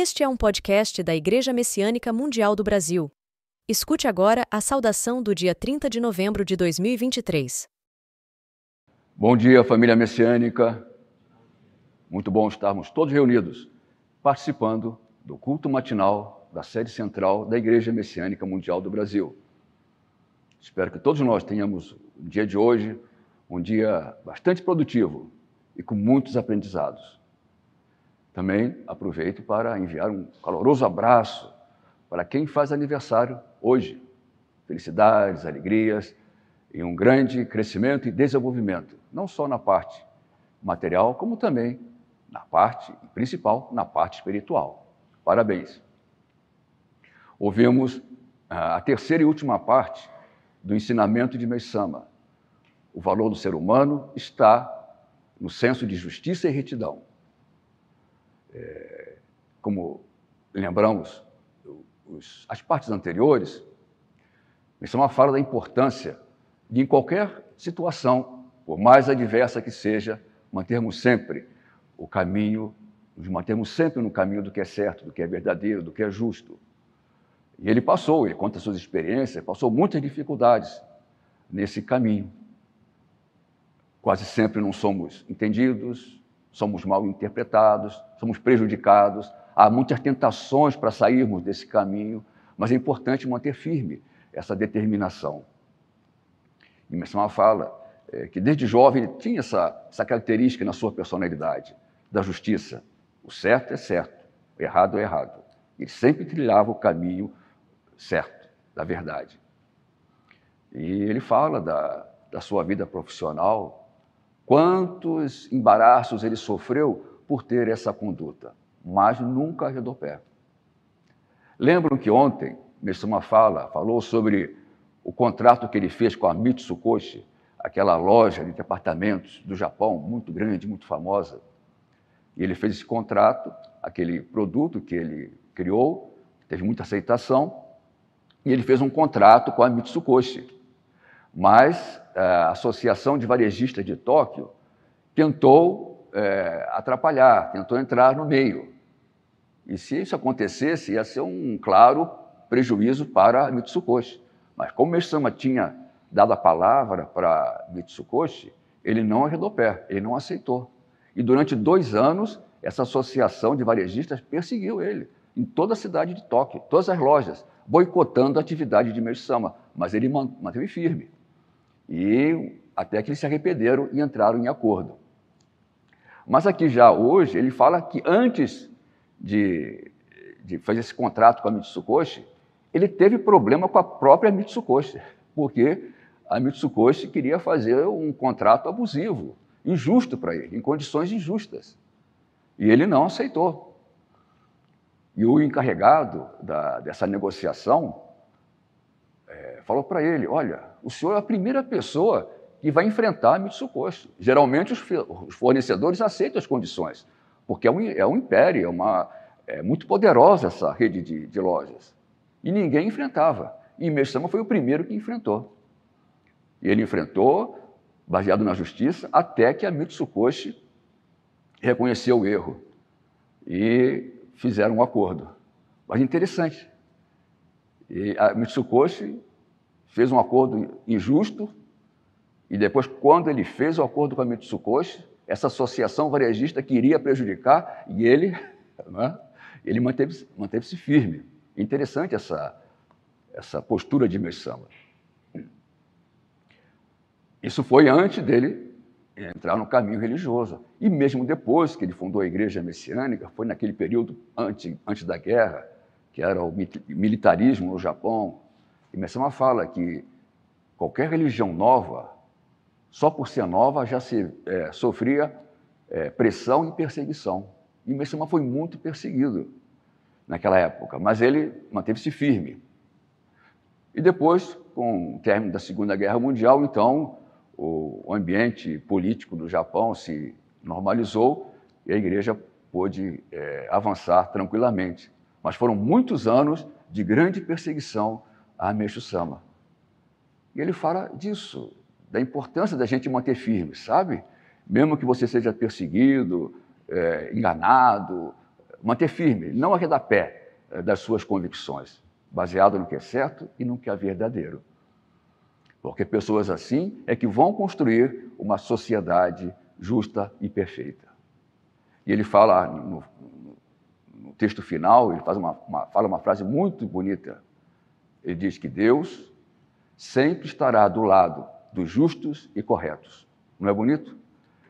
Este é um podcast da Igreja Messiânica Mundial do Brasil. Escute agora a saudação do dia 30 de novembro de 2023. Bom dia, família messiânica. Muito bom estarmos todos reunidos, participando do culto matinal da sede central da Igreja Messiânica Mundial do Brasil. Espero que todos nós tenhamos o dia de hoje um dia bastante produtivo e com muitos aprendizados. Também aproveito para enviar um caloroso abraço para quem faz aniversário hoje. Felicidades, alegrias e um grande crescimento e desenvolvimento, não só na parte material, como também na parte principal, na parte espiritual. Parabéns. Ouvimos ah, a terceira e última parte do ensinamento de Meisama. O valor do ser humano está no senso de justiça e retidão é, como lembramos os, as partes anteriores, isso é uma fala da importância de, em qualquer situação, por mais adversa que seja, mantermos sempre o caminho, nos mantermos sempre no caminho do que é certo, do que é verdadeiro, do que é justo. E ele passou, ele conta suas experiências, passou muitas dificuldades nesse caminho. Quase sempre não somos entendidos, somos mal interpretados, somos prejudicados, há muitas tentações para sairmos desse caminho, mas é importante manter firme essa determinação. E Messama fala é, que desde jovem ele tinha essa, essa característica na sua personalidade, da justiça. O certo é certo, o errado é errado. Ele sempre trilhava o caminho certo, da verdade. E ele fala da, da sua vida profissional, quantos embaraços ele sofreu por ter essa conduta, mas nunca ajudou pé. Lembram que ontem, Messuma fala, falou sobre o contrato que ele fez com a Mitsukoshi, aquela loja de departamentos do Japão, muito grande, muito famosa. E ele fez esse contrato, aquele produto que ele criou, teve muita aceitação, e ele fez um contrato com a Mitsukoshi mas é, a Associação de Varejistas de Tóquio tentou é, atrapalhar, tentou entrar no meio. E se isso acontecesse, ia ser um claro prejuízo para Mitsukoshi. Mas como Meshama tinha dado a palavra para Mitsukoshi, ele não arredou pé, ele não aceitou. E durante dois anos, essa associação de varejistas perseguiu ele em toda a cidade de Tóquio, todas as lojas, boicotando a atividade de Meshama, mas ele manteve firme. E até que eles se arrependeram e entraram em acordo. Mas aqui já hoje, ele fala que antes de, de fazer esse contrato com a Mitsukoshi, ele teve problema com a própria Mitsukoshi, porque a Mitsukoshi queria fazer um contrato abusivo, injusto para ele, em condições injustas. E ele não aceitou. E o encarregado da, dessa negociação é, falou para ele: Olha, o senhor é a primeira pessoa que vai enfrentar Mitsukoshi. Geralmente, os, os fornecedores aceitam as condições, porque é um, é um império, é, uma, é muito poderosa essa rede de, de lojas. E ninguém enfrentava. E Meisama foi o primeiro que enfrentou. E ele enfrentou, baseado na justiça, até que a Mitsukoshi reconheceu o erro e fizeram um acordo. Mas interessante, e a ah, Mitsukoshi fez um acordo injusto, e depois, quando ele fez o acordo com a Mitsukoshi, essa associação varejista queria prejudicar, e ele, né, ele manteve-se manteve firme. Interessante essa, essa postura de Meisama. Isso foi antes dele entrar no caminho religioso. E mesmo depois que ele fundou a Igreja Messiânica, foi naquele período antes, antes da guerra, que era o militarismo no Japão, e Messama fala que qualquer religião nova, só por ser nova, já se, é, sofria é, pressão e perseguição. E Messama foi muito perseguido naquela época, mas ele manteve-se firme. E depois, com o término da Segunda Guerra Mundial, então, o ambiente político do Japão se normalizou e a igreja pôde é, avançar tranquilamente. Mas foram muitos anos de grande perseguição a Meixo Sama. E ele fala disso, da importância da gente manter firme, sabe? Mesmo que você seja perseguido, é, enganado, manter firme, não arredar pé é, das suas convicções, baseado no que é certo e no que é verdadeiro. Porque pessoas assim é que vão construir uma sociedade justa e perfeita. E ele fala no, no texto final, ele faz uma, uma, fala uma frase muito bonita. Ele diz que Deus sempre estará do lado dos justos e corretos. Não é bonito?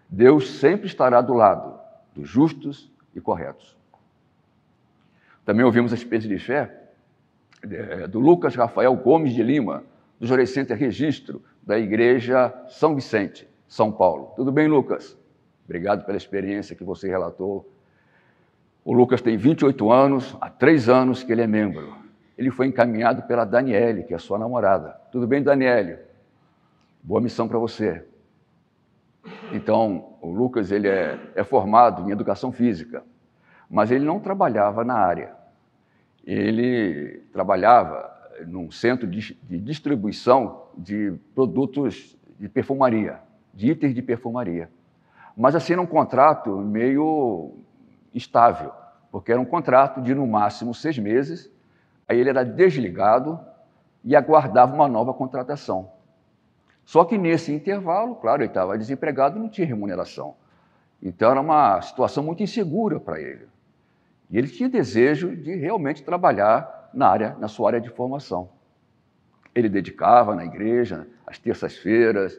Deus sempre estará do lado dos justos e corretos. Também ouvimos a experiência de fé é, é, do Lucas Rafael Gomes de Lima, do Jorei Registro, da Igreja São Vicente, São Paulo. Tudo bem, Lucas? Obrigado pela experiência que você relatou o Lucas tem 28 anos, há três anos que ele é membro. Ele foi encaminhado pela Daniele, que é sua namorada. Tudo bem, Daniele? Boa missão para você. Então, o Lucas ele é, é, formado em educação física, mas ele não trabalhava na área. Ele trabalhava num centro de, de distribuição de produtos de perfumaria, de itens de perfumaria. Mas assim, num contrato meio estável, porque era um contrato de no máximo seis meses, aí ele era desligado e aguardava uma nova contratação. Só que nesse intervalo, claro, ele estava desempregado, não tinha remuneração. Então era uma situação muito insegura para ele. E ele tinha desejo de realmente trabalhar na área, na sua área de formação. Ele dedicava na igreja, às terças-feiras,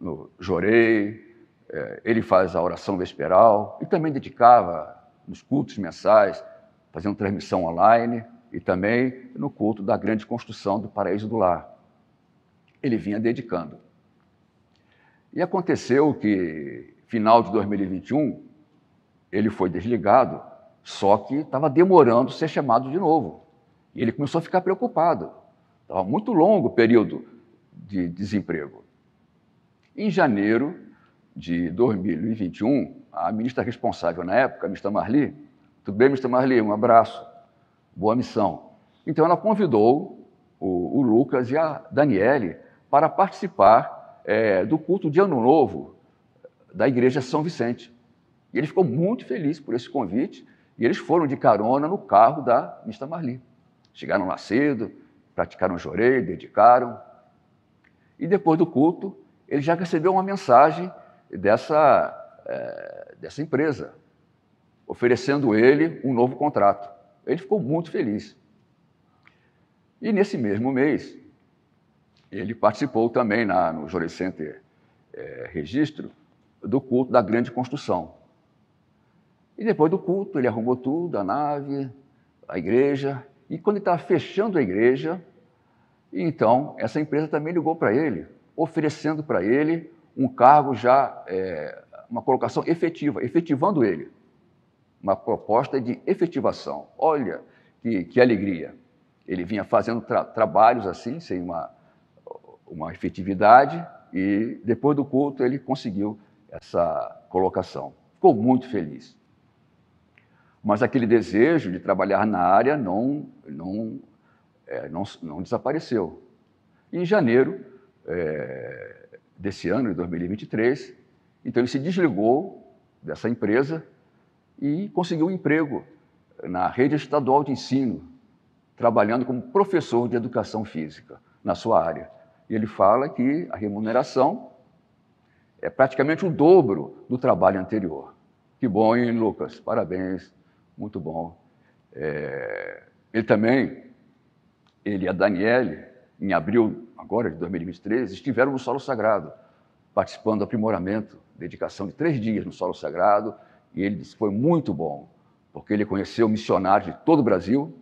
no jorei, eh, ele faz a oração vesperal e também dedicava nos cultos mensais, fazendo transmissão online e também no culto da grande construção do paraíso do lar. Ele vinha dedicando. E aconteceu que, final de 2021, ele foi desligado, só que estava demorando ser chamado de novo. E ele começou a ficar preocupado. Estava muito longo o período de desemprego. Em janeiro de 2021, a ministra responsável na época, a ministra Marli. Tudo bem, ministra Marli? Um abraço. Boa missão. Então, ela convidou o, o Lucas e a Daniele para participar é, do culto de Ano Novo da Igreja São Vicente. E ele ficou muito feliz por esse convite e eles foram de carona no carro da ministra Marli. Chegaram lá cedo, praticaram jorei, dedicaram. E depois do culto, ele já recebeu uma mensagem dessa é, dessa empresa, oferecendo ele um novo contrato. Ele ficou muito feliz. E nesse mesmo mês, ele participou também na, no Jolly Center é, Registro do culto da grande construção. E depois do culto, ele arrumou tudo, a nave, a igreja. E quando ele estava fechando a igreja, então essa empresa também ligou para ele, oferecendo para ele um cargo já é, uma colocação efetiva, efetivando ele. Uma proposta de efetivação. Olha que, que alegria. Ele vinha fazendo tra trabalhos assim, sem uma, uma efetividade, e depois do culto ele conseguiu essa colocação. Ficou muito feliz. Mas aquele desejo de trabalhar na área não, não, é, não, não desapareceu. Em janeiro é, desse ano, de 2023, então ele se desligou dessa empresa e conseguiu um emprego na rede estadual de ensino, trabalhando como professor de educação física na sua área. E ele fala que a remuneração é praticamente o dobro do trabalho anterior. Que bom, hein, Lucas? Parabéns, muito bom. É... Ele também, ele e a Daniele, em abril agora de 2023, estiveram no solo sagrado participando do aprimoramento, dedicação de três dias no solo sagrado, e ele disse que foi muito bom, porque ele conheceu missionários de todo o Brasil,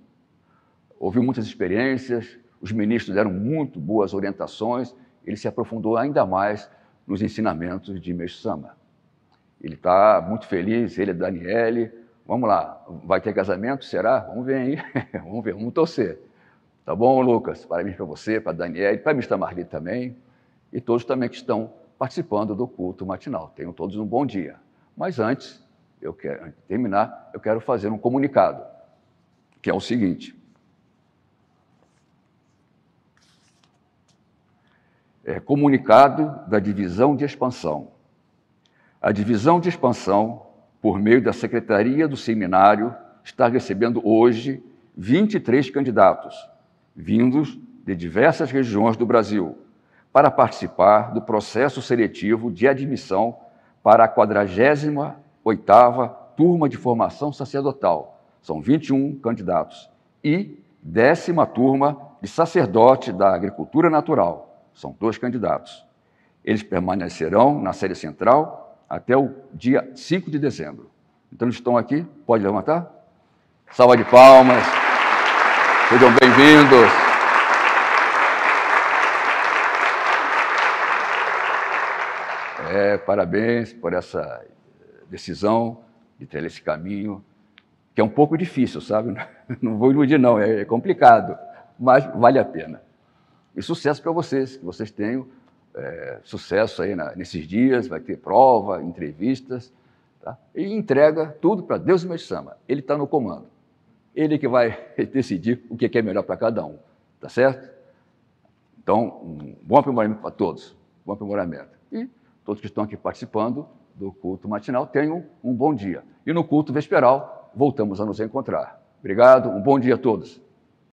ouviu muitas experiências, os ministros deram muito boas orientações, ele se aprofundou ainda mais nos ensinamentos de Meixo Sama. Ele está muito feliz, ele é Daniele. Vamos lá, vai ter casamento? Será? Vamos ver aí, vamos ver, vamos torcer. Tá bom, Lucas? Parabéns para você, para Daniele, para a Mista Marli também, e todos também que estão participando do culto matinal. Tenham todos um bom dia. Mas antes, eu quero antes de terminar, eu quero fazer um comunicado, que é o seguinte. É, comunicado da divisão de expansão. A divisão de expansão, por meio da secretaria do seminário, está recebendo hoje 23 candidatos, vindos de diversas regiões do Brasil para participar do processo seletivo de admissão para a 48 turma de formação sacerdotal. São 21 candidatos. E décima turma de sacerdote da agricultura natural. São dois candidatos. Eles permanecerão na série central até o dia 5 de dezembro. Então, eles estão aqui. Pode levantar? Salva de palmas. Sejam bem-vindos. É, parabéns por essa eh, decisão de ter esse caminho, que é um pouco difícil, sabe? Não vou iludir, não, é, é complicado, mas vale a pena. E sucesso para vocês, que vocês tenham é, sucesso aí na, nesses dias, vai ter prova, entrevistas, tá? e entrega tudo para Deus e Sama. Ele está no comando. Ele que vai decidir o que é, é melhor para cada um, tá certo? Então, um bom aprimoramento para todos, bom aprimoramento. E todos que estão aqui participando do culto matinal, tenham um bom dia. E no culto vesperal, voltamos a nos encontrar. Obrigado, um bom dia a todos.